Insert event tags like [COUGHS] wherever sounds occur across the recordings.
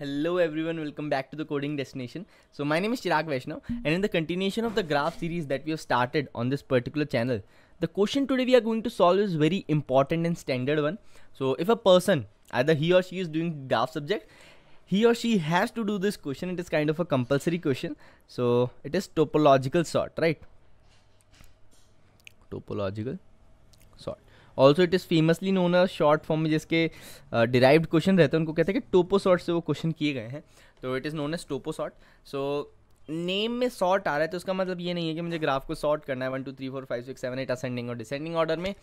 Hello everyone, welcome back to the Coding Destination. So my name is Chirag Vaishnav and in the continuation of the graph series that we have started on this particular channel, the question today we are going to solve is very important and standard one. So if a person, either he or she is doing graph subject, he or she has to do this question. It is kind of a compulsory question. So it is topological sort, right? Topological also it is famously known a short form में जिसके derived uh, question रहते हैं उनको कहते हैं कि टोपो short से वो क्वेश्चन किए गए हैं तो it is known as topo sort so name में शॉर्ट आ रहा है तो उसका मतलब ये नहीं है कि मुझे ग्राफ को सॉर्ट करना है one two three four five six seven eight ascending और डिसेंडिंग ऑर्डर में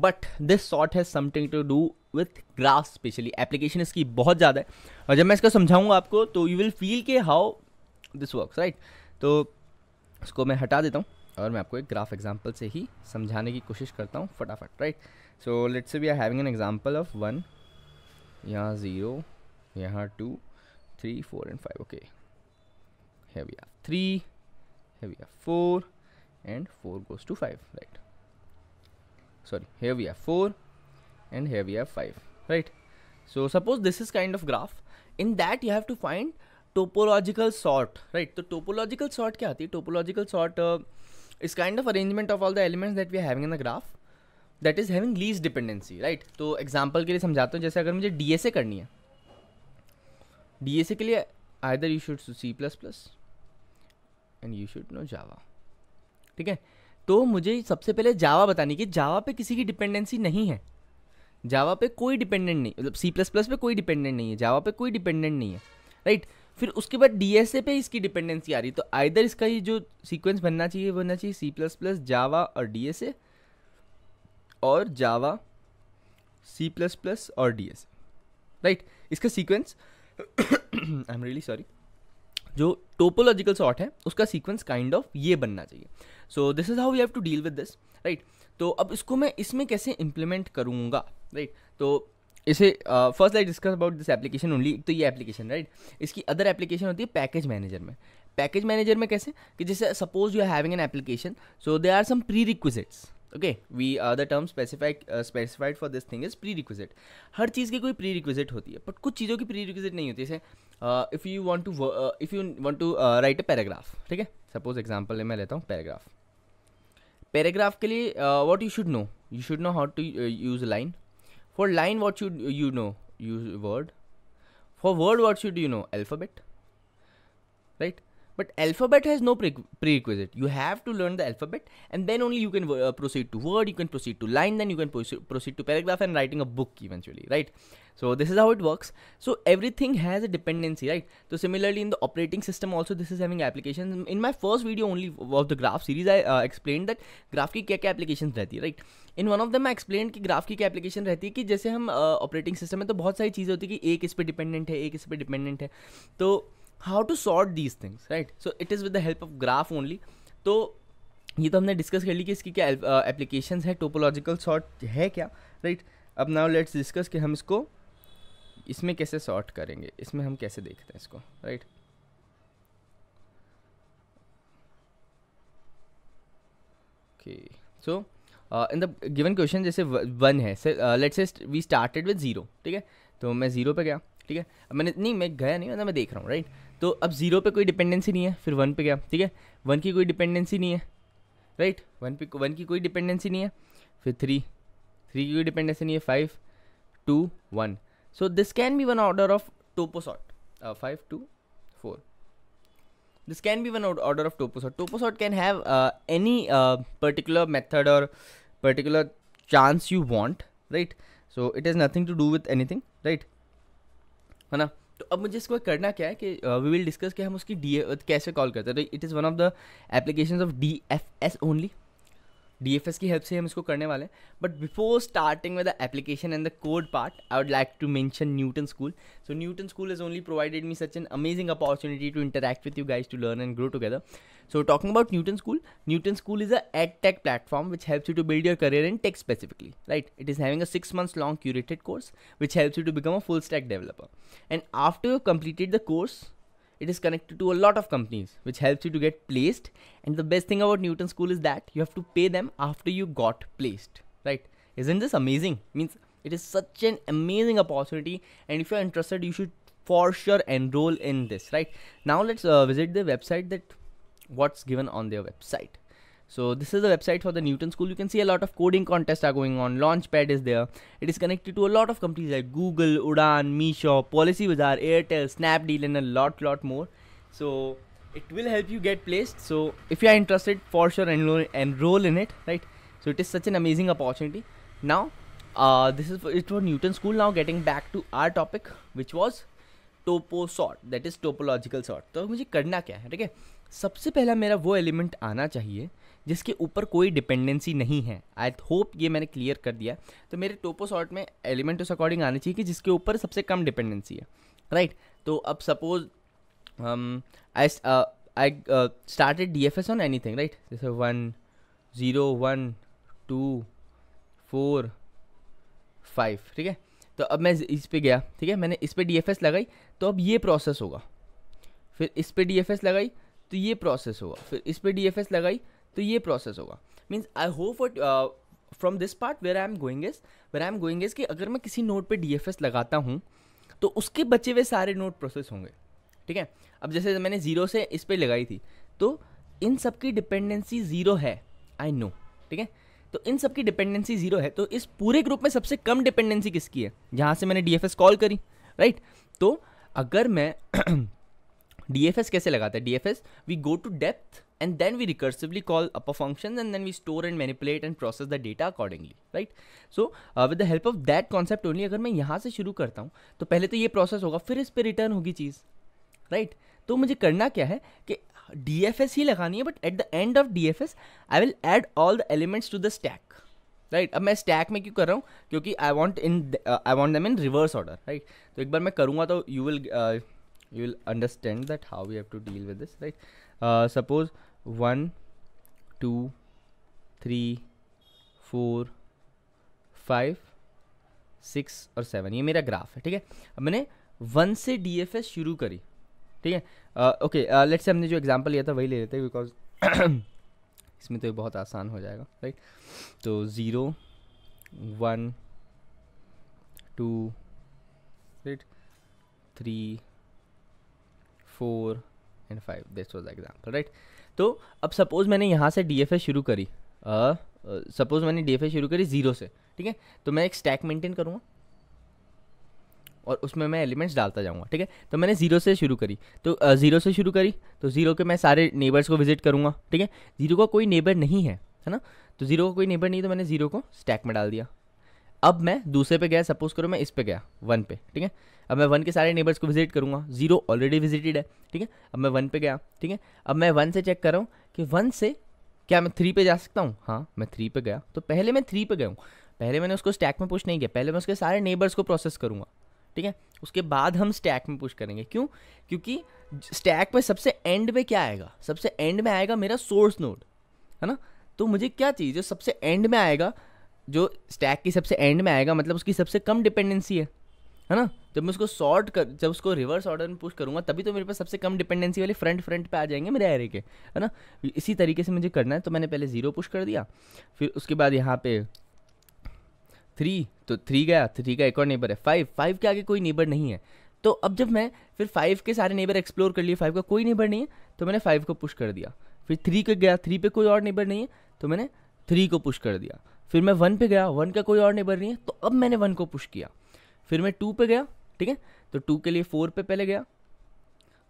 but this sort has something to do with graph specially application इसकी बहुत ज़्यादा है और जब मैं इसका समझाऊंगा आपको तो यू विल फील के हाउ दिस वर्क राइट तो इसको मैं हटा देता हूँ और मैं आपको एक ग्राफ एग्जाम्पल से ही समझाने की कोशिश करता हूँ फटाफट right so let's say we are having an example of 1 yeah 0 yeah 2 3 4 and 5 okay here we have 3 here we have 4 and 4 goes to 5 right sorry here we have 4 and here we have 5 right so suppose this is kind of graph in that you have to find topological sort, right? So topological sort क्या Topological sort topological sort is kind of arrangement of all the elements that we having in the that is having least dependency right तो example के लिए समझाता हूँ जैसे अगर मुझे D S ए करनी है डी एस ए के लिए either you should C plus plus and you should know Java ठीक है तो मुझे सबसे पहले जावा बतानी कि जावा पे किसी की डिपेंडेंसी नहीं है जावा पे कोई डिपेंडेंट नहीं मतलब सी प्लस प्लस पे कोई डिपेंडेंट नहीं है जावा पे कोई डिपेंडेंट नहीं है राइट फिर उसके बाद डी एस ए पे इसकी डिपेंडेंसी आ रही तो आइदर इसका ये जो सीक्वेंस बनना चाहिए बनना चाहिए सी प्लस प्लस जावा और डी एस ए और जावा सी प्लस प्लस और डी एस राइट इसका sequence I am really sorry जो टोपोलॉजिकल सॉर्ट है उसका सीक्वेंस काइंड ऑफ ये बनना चाहिए so this is how we have to deal with this right तो अब इसको मैं इसमें कैसे इंप्लीमेंट करूँगा राइट right? तो इसे first light discuss about this application only तो ये एप्लीकेशन राइट right? इसकी अदर एप्लीकेशन होती है पैकेज मैनेजर में पैकेज मैनेजर में कैसे कि जैसे suppose you having an application so they are some prerequisites okay we are the term specified specified for this thing is prerequisite हर चीज़ की कोई प्री रिक्विजिट होती है बट कुछ चीज़ों की प्री रिक्विजिट नहीं होती जैसे if you want to if you want to write a paragraph ठीक है सपोज एग्जांपल मैं लेता हूँ पैराग्राफ पैराग्राफ के लिए what you should know you should know how to use line for line what should you know use word for word what should you know alphabet right but alphabet has no pre- prerequisite you have to learn the alphabet and then only you can uh, proceed to word you can proceed to line then you can proceed to paragraph and writing a book eventually right so this is how it works so everything has a dependency right so similarly in the operating system also this is having applications in my first video only of the graph series i uh, explained that graph की क्या क्या applications रहती है right in one of the मैं explain कि graph की क्या application रहती है कि जैसे हम ऑपरेटिंग uh, सिस्टम में तो बहुत सारी चीज़ें होती है कि एक इस पर डिपेंडेंट है एक इस पर डिपेंडेंट है तो how to sort these things right so it is with the help of graph only तो ये तो हमने डिस्कस कर ली कि इसकी क्या एप्लीकेशन है टोपोलॉजिकल सॉर्ट है क्या राइट अब नाउ लेट्स डिस्कस कि हम इसको इसमें कैसे सॉर्ट करेंगे इसमें हम कैसे देखते हैं इसको right right? So in the given question जैसे वन है let's we started with zero ठीक है तो मैं ज़ीरो पे गया ठीक है अब मैंने नहीं मैं गया नहीं मतलब मैं देख रहा हूँ राइट तो अब जीरो पे कोई डिपेंडेंसी नहीं है फिर वन पे गया ठीक है वन की कोई डिपेंडेंसी नहीं है राइट वन पे वन की कोई डिपेंडेंसी नहीं है फिर थ्री थ्री की कोई डिपेंडेंसी नहीं है five two one so this can be one order of toposort five two four this can be one order of toposort toposort can have any particular method और particular chance you want right so it is nothing to do with anything right है ना तो अब मुझे इसको करना क्या है कि वी विल डिस्कस कि हम उसकी डी कैसे कॉल करते हैं तो it is one of the application of D F S only D F S की हेल्प से हम इसको करने वाले हैं but before starting with the application and the code part I would like to mention Newton School so Newton School is only provided me such an amazing opportunity to interact with you guys to learn and grow together so talking about Newton School Newton School is a ed tech platform which helps you to build your career in tech specifically right it is having a six months long curated course which helps you to become a full stack developer and after you completed the course it is connected to a lot of companies which helps you to get placed and the best thing about newton school is that you have to pay them after you got placed right isn't this amazing means it is such an amazing opportunity and if you're interested you should for sure enroll in this right now let's uh, visit the website that what's given on their website so this is the website for the Newton School. You can see a lot of coding contests are going on. Launchpad is there. It is connected to a lot of companies like Google, Udan, Meesho, Policy Bazaar, Airtel, Snapdeal and a lot lot more. So it will help you get placed. So if you are interested for sure enroll, enroll in it, right? So it is such an amazing opportunity. Now uh, this is for, it for Newton School. Now getting back to our topic which was topo sort. That is topological sort. So what मुझे करना क्या है ठीक है सबसे पहला मेरा जिसके ऊपर कोई डिपेंडेंसी नहीं है आई होप ये मैंने क्लियर कर दिया तो मेरे टोपो सॉर्ट में एलिमेंट उस अकॉर्डिंग आने चाहिए कि जिसके ऊपर सबसे कम डिपेंडेंसी है राइट right? तो अब suppose I I started D F S on anything right जैसे one zero one two four five ठीक है तो अब मैं इस पर गया ठीक है मैंने इस पर डी एफ एस लगाई तो अब ये प्रोसेस होगा फिर इस पर डी एफ एस लगाई तो ये प्रोसेस होगा फिर इस पर डी एफ एस लगाई तो ये प्रोसेस होगा means I hope what from this part where I am going is where I am going is कि अगर मैं किसी नोट पे डी लगाता हूँ तो उसके बचे हुए सारे नोट प्रोसेस होंगे ठीक है अब जैसे मैंने ज़ीरो से इस पर लगाई थी तो इन सब की डिपेंडेंसी ज़ीरो है आई नो ठीक है तो इन सब की डिपेंडेंसी ज़ीरो है तो इस पूरे ग्रुप में सबसे कम डिपेंडेंसी किसकी है जहाँ से मैंने डी कॉल करी राइट तो अगर मैं [CLEARS THROAT] DFS कैसे लगाते हैं DFS we go to depth and then we recursively call up a function and then we store and manipulate and process the data accordingly right so with the help of that concept only अगर मैं यहाँ से शुरू करता हूँ तो पहले तो ये प्रोसेस होगा फिर इस पर रिटर्न होगी चीज़ राइट right? तो मुझे करना क्या है कि डी एफ एस ही लगानी है but at the end of D F S I will add all the elements to the stack right अब मैं स्टैक में क्यों कर रहा हूँ क्योंकि I want in I want them in reverse order right तो एक बार मैं करूँगा तो you will you will understand that how we have to deal with this right uh, suppose 1 2 3 4 5 6 और 7 ये मेरा ग्राफ है ठीक है अब मैंने 1 से डी शुरू करी ठीक है ओके लेट्स से हमने जो एग्जांपल लिया था वही ले लेते हैं बिकॉज [COUGHS] इसमें तो ये बहुत आसान हो जाएगा राइट तो zero one two right three four and five this was example right तो अब सपोज़ मैंने यहाँ से डी एफ ए शुरू करी सपोज़ uh, uh, मैंने डी शुरू करी ज़ीरो से ठीक है तो मैं एक स्टैक मेंटेन करूँगा और उसमें मैं एलिमेंट्स डालता जाऊँगा ठीक है तो मैंने ज़ीरो से शुरू करी तो ज़ीरो uh, से शुरू करी तो ज़ीरो के मैं सारे नेबर्स को विजिट करूँगा ठीक है ज़ीरो का कोई नेबर नहीं है है ना तो ज़ीरो का कोई नेबर नहीं तो मैंने ज़ीरो को स्टैक में डाल दिया अब मैं दूसरे पे गया सपोज करो मैं इस पे गया वन पे ठीक है अब मैं वन के सारे नेबर्स को विजिट करूँगा जीरो ऑलरेडी विजिटेड है ठीक है अब मैं वन पे गया ठीक है अब मैं वन से चेक कर रहा हूँ कि वन से क्या मैं थ्री पे जा सकता हूँ हाँ मैं थ्री पे गया तो पहले मैं थ्री पे गया हूँ पहले मैंने उसको स्टैक में पुश नहीं किया पहले मैं उसके सारे नेबर्स को प्रोसेस करूँगा ठीक है उसके बाद हम स्टैक में पुश करेंगे क्यों क्योंकि स्टैक में सबसे एंड में क्या आएगा सबसे एंड में आएगा मेरा सोर्स नोड है ना तो मुझे क्या चाहिए जो सबसे एंड में आएगा जो स्टैक की सबसे एंड में आएगा मतलब उसकी सबसे कम डिपेंडेंसी है है ना जब मैं उसको सॉर्ट कर जब उसको रिवर्स ऑर्डर में पुश करूँगा तभी तो मेरे पास सबसे कम डिपेंडेंसी वाले फ्रंट फ्रंट पे आ जाएंगे मेरे एरे के है ना इसी तरीके से मुझे करना है तो मैंने पहले ज़ीरो पुश कर दिया फिर उसके बाद यहाँ पे थ्री तो थ्री गया थ्री का एक और नेबर है फाइव फाइव के आगे कोई नेबर नहीं है तो अब जब मैं फिर फाइव के सारे नेबर एक्सप्लोर कर लिए फाइव का कोई नेबर नहीं है तो मैंने फाइव को पुश कर दिया फिर थ्री को गया थ्री पे कोई और नेबर नहीं है तो मैंने थ्री को पुश कर दिया फिर मैं वन पे गया वन का कोई और नेबर नहीं है तो अब मैंने वन को पुश किया फिर मैं टू पे गया ठीक है तो टू के लिए फोर पे पहले गया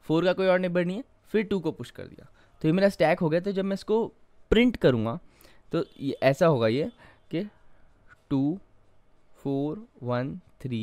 फोर का कोई और नेबर नहीं है फिर टू को पुश कर दिया तो ये मेरा स्टैक हो गया तो जब मैं इसको प्रिंट करूँगा तो ये ऐसा होगा ये कि two four one three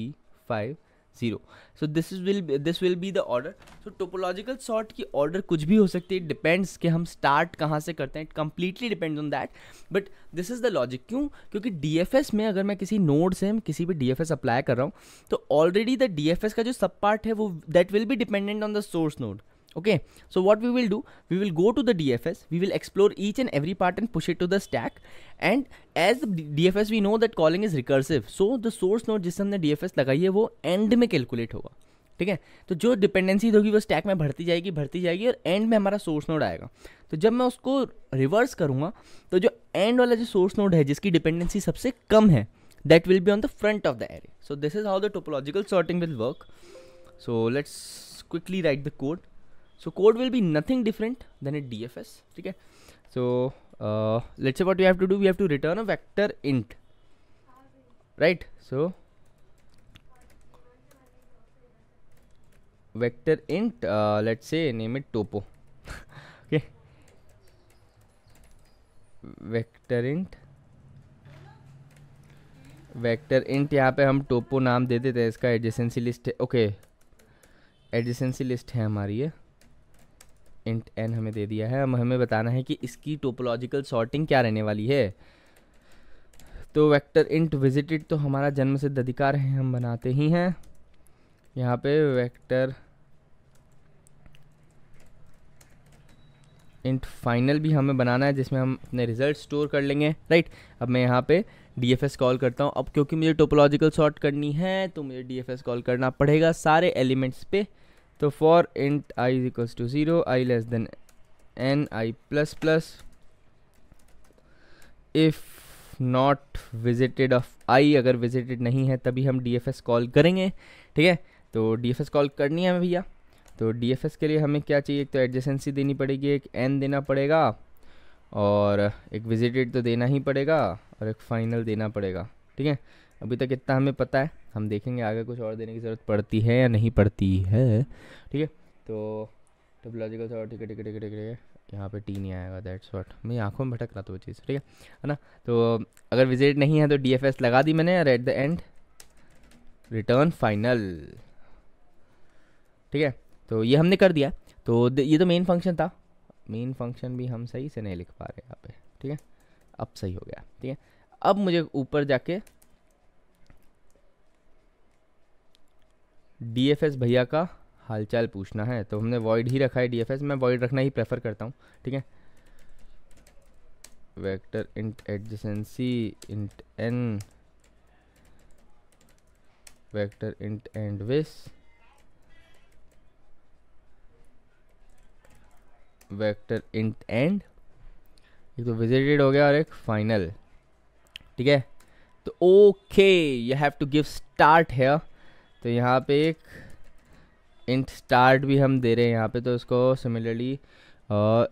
five zero so this is will this will be the order so topological sort की ऑर्डर कुछ भी हो सकती है डिपेंड्स कि हम स्टार्ट कहाँ से करते हैं it completely depends on that but this is the logic क्यों क्योंकि डी में अगर मैं किसी नोड से किसी भी डी अप्लाई कर रहा हूँ तो ऑलरेडी द डी का जो सब पार्ट है वो दैट विल भी dependent on the source node okay so what we will do we will go to the dfs we will explore each and every part and push it to the stack and as the dfs we know that calling is recursive so the source node जिससे हमने dfs लगाई है वो end में calculate होगा ठीक है तो जो डिपेंडेंसीज होगी वो स्टैक में भरती जाएगी भरती जाएगी और एंड में हमारा सोर्स नोड आएगा तो जब मैं उसको रिवर्स करूँगा तो जो एंड वाला जो सोर्स नोड है जिसकी डिपेंडेंसी सबसे कम है that will be on the front of the array so this is how the topological sorting will work so let's quickly write the code so code will be nothing different than a dfs okay so uh, let's say what we have to do we have to return a vector int right so vector int uh, let's say name it topo okay vector int vector int यहाँ पे हम topo नाम दे देते हैं इसका adjacency list है okay adjacency list है हमारी ये इंट एन हमें दे दिया है अब हमें बताना है कि इसकी टोपोलॉजिकल सॉर्टिंग क्या रहने वाली है तो वेक्टर इंट विजिटेड तो हमारा जन्म सिद्ध अधिकार है हम बनाते ही हैं यहाँ पे वेक्टर इंट फाइनल भी हमें बनाना है जिसमें हम अपने रिजल्ट स्टोर कर लेंगे राइट अब मैं यहाँ पे डी कॉल करता हूँ अब क्योंकि मुझे टोपोलॉजिकल सॉर्ट करनी है तो मुझे डी कॉल करना पड़ेगा सारे एलिमेंट्स पे तो for int i is equals to zero i less than n i plus plus if not visited of i अगर विजिटेड नहीं है तभी हम डी कॉल करेंगे ठीक है तो डी कॉल करनी है हमें भैया तो डी के लिए हमें क्या चाहिए एक तो एडजेसेंसी देनी पड़ेगी एक एन देना पड़ेगा और एक विजिटेड तो देना ही पड़ेगा और एक फाइनल देना पड़ेगा ठीक है अभी तक इतना हमें पता है हम देखेंगे आगे कुछ और देने की ज़रूरत पड़ती है या नहीं पड़ती है ठीक है तो टोपोलॉजिकल सॉर्ट ठीक है ठीक है ठीक है ठीक है यहाँ पे टी नहीं आएगा दैट सॉर्ट मेरी आंखों में भटक रहा था वो चीज़ ठीक है है ना तो अगर विजिट नहीं है तो डी लगा दी मैंने और at the end return final ठीक है तो ये हमने कर दिया तो ये तो मेन फंक्शन था मेन फंक्शन भी हम सही से नहीं लिख पा रहे यहाँ पे ठीक है अब सही हो गया ठीक है अब मुझे ऊपर जाके डीएफएस भैया का हालचाल पूछना है तो हमने वॉइड ही रखा है डीएफएस मैं वॉइड रखना ही प्रेफर करता हूँ ठीक है vector int adjacency int n vector int and vis vector int and एक तो विजिटेड हो गया और एक फाइनल ठीक है तो okay you have to give start है तो यहाँ पे एक इंट स्टार्ट भी हम दे रहे हैं यहाँ पे तो इसको सिमिलरली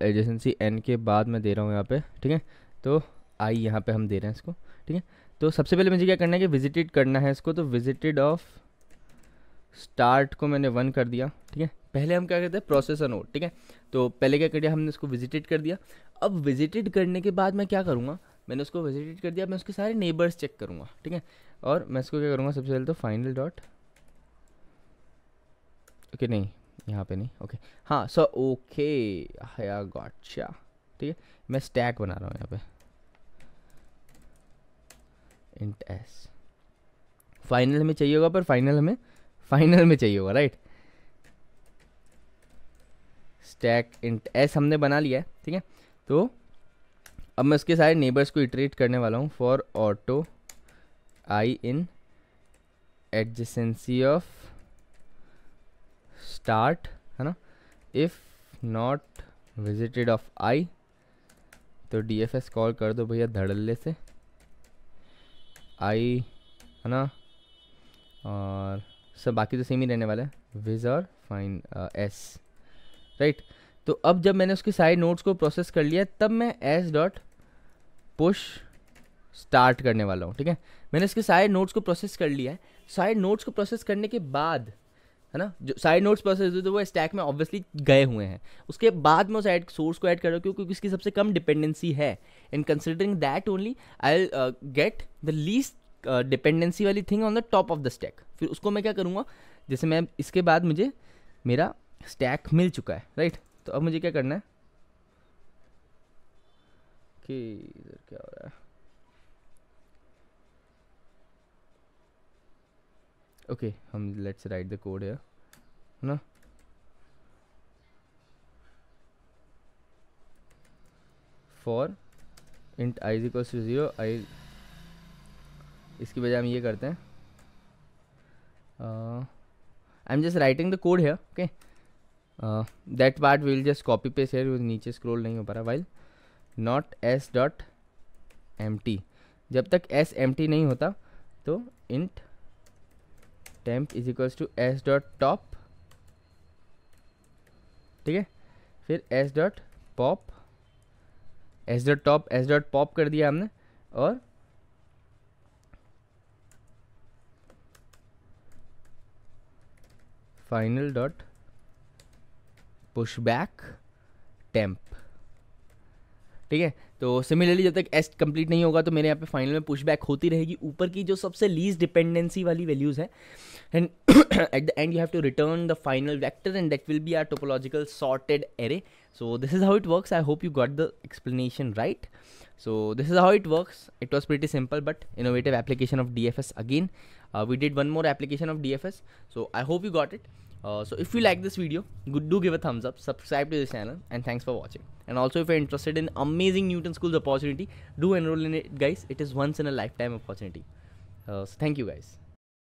एजेंसी एन के बाद मैं दे रहा हूँ यहाँ पे ठीक है तो आई यहाँ पे हम दे रहे हैं इसको ठीक है तो सबसे पहले मुझे क्या करना है कि विजिटेड करना है इसको तो विजिटेड ऑफ स्टार्ट को मैंने वन कर दिया ठीक है पहले हम क्या करते हैं प्रोसेसर अनोड ठीक है तो पहले क्या कर दिया हमने इसको विजिटेड कर दिया अब विजिटेड करने के बाद मैं क्या करूँगा मैंने उसको विजिटेड कर दिया मैं उसके सारे नेबर्स चेक करूँगा ठीक है और मैं इसको क्या करूँगा सबसे पहले तो फाइनल डॉट ओके okay, नहीं यहाँ पे नहीं ओके okay. हाँ सो ओके हया गॉटशा ठीक है मैं स्टैक बना रहा हूँ यहाँ पे इंट एस फाइनल में चाहिए होगा पर फाइनल में फाइनल में चाहिए होगा राइट स्टैक इंट एस हमने बना लिया है ठीक है तो अब मैं उसके सारे नेबर्स को इटरेट करने वाला हूँ for auto i in adjacency of start है ना if not visited of i तो डी एफ एस कॉल कर दो भैया धड़ल्ले से आई है ना और सब बाकी तो सेम ही रहने वाला है विज और फाइन एस राइट तो अब जब मैंने उसके सारे नोट्स को प्रोसेस कर लिया तब मैं एस डॉट पुश स्टार्ट करने वाला हूँ ठीक है मैंने इसके सारे नोट्स को प्रोसेस कर लिया है सारे नोट्स को प्रोसेस करने के बाद है ना जो साइड नोट्स प्रोसेस होते वो स्टैक में ऑब्वियसली गए हुए हैं उसके बाद में उस एड सोर्स को ऐड कर रहा हूँ क्योंकि इसकी सबसे कम डिपेंडेंसी है and considering that only I get the least dependency वाली thing on the top of the stack फिर उसको मैं क्या करूँगा जैसे मैं इसके बाद मुझे मेरा स्टैक मिल चुका है राइट तो अब मुझे क्या करना है कि इधर क्या हो रहा है ओके हम लेट्स राइट द कोड है ना for int i j equals zero i इसकी बजाय हम ये करते हैं I am just writing the code है okay that part will just copy पे शेयर नीचे स्क्रोल नहीं हो पा रहा while not s dot empty जब तक एस एम टी नहीं होता तो int temp is equals to s dot top ठीक है फिर s dot pop s dot top S dot pop कर दिया हमने और फाइनल डॉट पुशबैक टेम्प ठीक है तो सिमिलरली जब तक एस कंप्लीट नहीं होगा तो मेरे यहाँ पे फाइनल में पुशबैक होती रहेगी ऊपर की जो सबसे लीज डिपेंडेंसी वाली वैल्यूज़ है and at the end you have to return the final vector and that will be our topological sorted array so this is how it works I hope you got the explanation right so this is how it work it was pretty simple but innovative application of D F S again we did one more application of D F S so I hope you got it so if you like this video good do give a thumbs up subscribe to this channel and thanks for watching and also if you're interested in amazing newton schools opportunity do enroll in it guys it is once in a lifetime opportunity uh, so thank you guys